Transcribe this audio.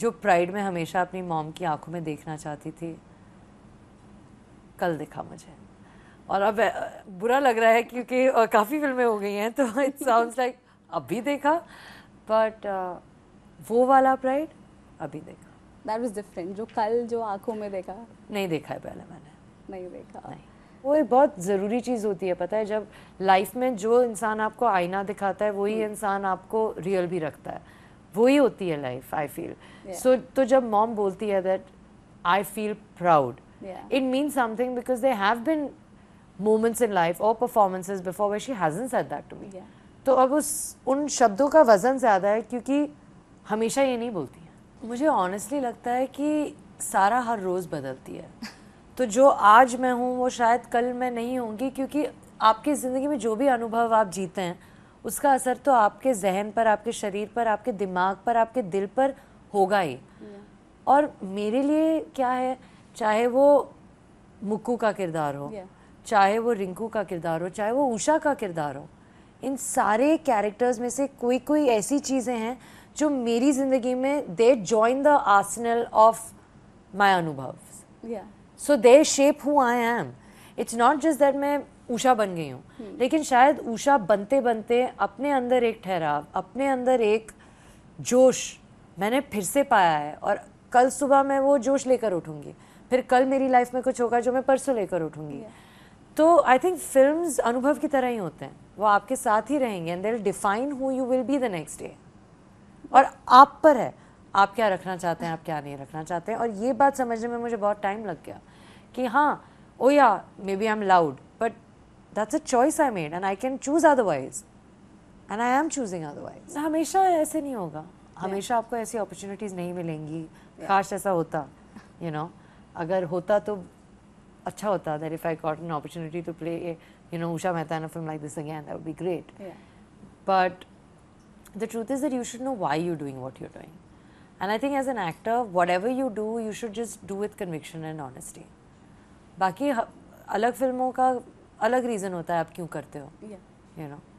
जो प्राइड में हमेशा अपनी मॉम की आंखों में देखना चाहती थी कल देखा मुझे और अब बुरा लग रहा है क्योंकि काफ़ी फिल्में हो गई हैं तो इट साउंड्स लाइक अभी देखा बट uh, वो वाला प्राइड अभी देखा दैट वॉज डिफरेंट जो कल जो आंखों में देखा नहीं देखा है पहले मैंने नहीं देखा नहीं वो एक बहुत ज़रूरी चीज़ होती है पता है जब लाइफ में जो इंसान आपको आईना दिखाता है वही हम्म। इंसान आपको रियल भी रखता है वो ही होती है लाइफ आई फील सो तो जब मॉम बोलती है that I feel proud it means something because they have been moments in life और performances before way she hasn't set that to me तो अब उस उन शब्दों का वज़न ज़्यादा है क्योंकि हमेशा ये नहीं बोलती है मुझे ऑनेस्टली लगता है कि सारा हर रोज़ बदलती है तो जो आज मैं हूँ वो शायद कल मैं नहीं होंगी क्योंकि आपकी ज़िंदगी में जो भी अनुभव आप जीते हैं उसका असर तो आपके जहन पर आपके शरीर पर आपके दिमाग पर आपके दिल पर होगा ही और मेरे लिए क्या है चाहे वो मुक्कू का किरदार हो चाहे वो रिंकू का किरदार हो चाहे वो उषा का किरदार हो इन सारे कैरेक्टर्स में से कोई कोई ऐसी चीज़ें हैं जो मेरी ज़िंदगी में they join the arsenal of my अनुभव so they shape who I am it's not just that मैं ऊषा बन गई हूँ हम्म। लेकिन शायद ऊषा बनते बनते अपने अंदर एक ठहराव अपने अंदर एक जोश मैंने फिर से पाया है और कल सुबह मैं वो जोश लेकर उठूँगी फिर कल मेरी लाइफ में कुछ होगा जो मैं परसों लेकर उठूंगी तो आई थिंक फिल्म अनुभव की तरह ही होते हैं वो आपके साथ ही रहेंगे and define who you will be the next day और आप पर है आप क्या रखना चाहते हैं आप क्या नहीं रखना चाहते हैं और ये बात समझने में मुझे बहुत टाइम लग गया कि हाँ oh yeah maybe I am loud but that's a choice I made and I can choose otherwise. And I am choosing otherwise. हमेशा ऐसे नहीं होगा हमेशा आपको ऐसी अपॉर्चुनिटीज नहीं मिलेंगी काश ऐसा होता यू नो अगर होता तो अच्छा होता that if I got an opportunity to play you know Usha Mehta in a film like this again that the truth is that you should know why you're doing what you're doing. And I think as an actor, whatever you do, you should just do with conviction and honesty. बाकी अलग फिल्मों अलग reason होता है आप क्यों करते हो यू नो